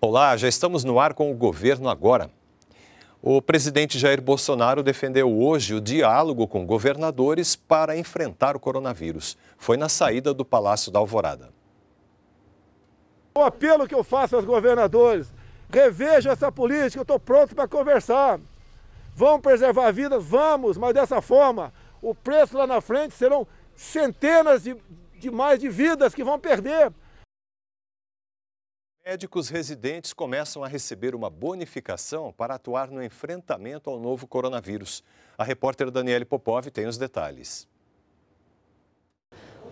Olá, já estamos no ar com o governo agora. O presidente Jair Bolsonaro defendeu hoje o diálogo com governadores para enfrentar o coronavírus. Foi na saída do Palácio da Alvorada. O apelo que eu faço aos governadores: revejam essa política, eu estou pronto para conversar. Vamos preservar vidas? Vamos, mas dessa forma, o preço lá na frente serão centenas de, de mais de vidas que vão perder. Médicos residentes começam a receber uma bonificação para atuar no enfrentamento ao novo coronavírus. A repórter Daniele Popov tem os detalhes.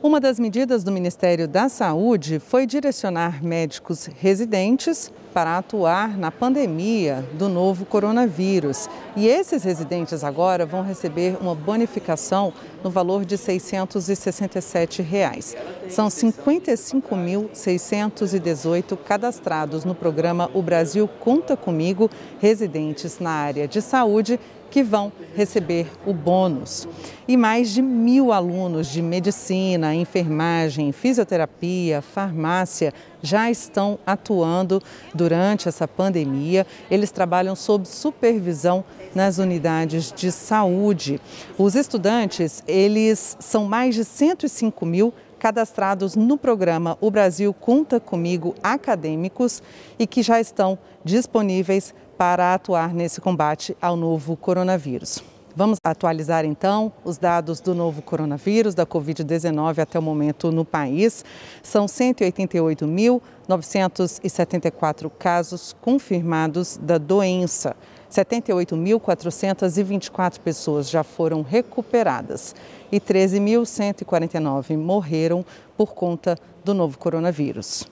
Uma das medidas do Ministério da Saúde foi direcionar médicos residentes para atuar na pandemia do novo coronavírus. E esses residentes agora vão receber uma bonificação no valor de R$ 667. Reais. São 55.618 cadastrados no programa O Brasil Conta Comigo, residentes na área de saúde que vão receber o bônus. E mais de mil alunos de medicina, enfermagem, fisioterapia, farmácia já estão atuando durante essa pandemia. Eles trabalham sob supervisão nas unidades de saúde. Os estudantes, eles são mais de 105 mil cadastrados no programa O Brasil Conta Comigo Acadêmicos e que já estão disponíveis para atuar nesse combate ao novo coronavírus. Vamos atualizar então os dados do novo coronavírus, da Covid-19 até o momento no país. São 188.974 casos confirmados da doença. 78.424 pessoas já foram recuperadas e 13.149 morreram por conta do novo coronavírus.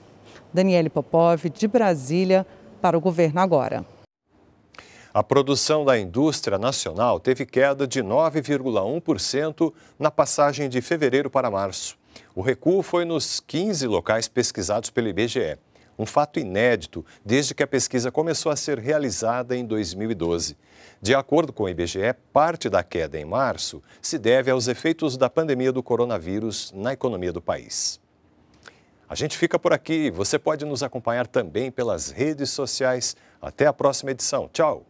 Daniele Popov, de Brasília, para o Governo Agora. A produção da indústria nacional teve queda de 9,1% na passagem de fevereiro para março. O recuo foi nos 15 locais pesquisados pelo IBGE, um fato inédito desde que a pesquisa começou a ser realizada em 2012. De acordo com o IBGE, parte da queda em março se deve aos efeitos da pandemia do coronavírus na economia do país. A gente fica por aqui. Você pode nos acompanhar também pelas redes sociais. Até a próxima edição. Tchau!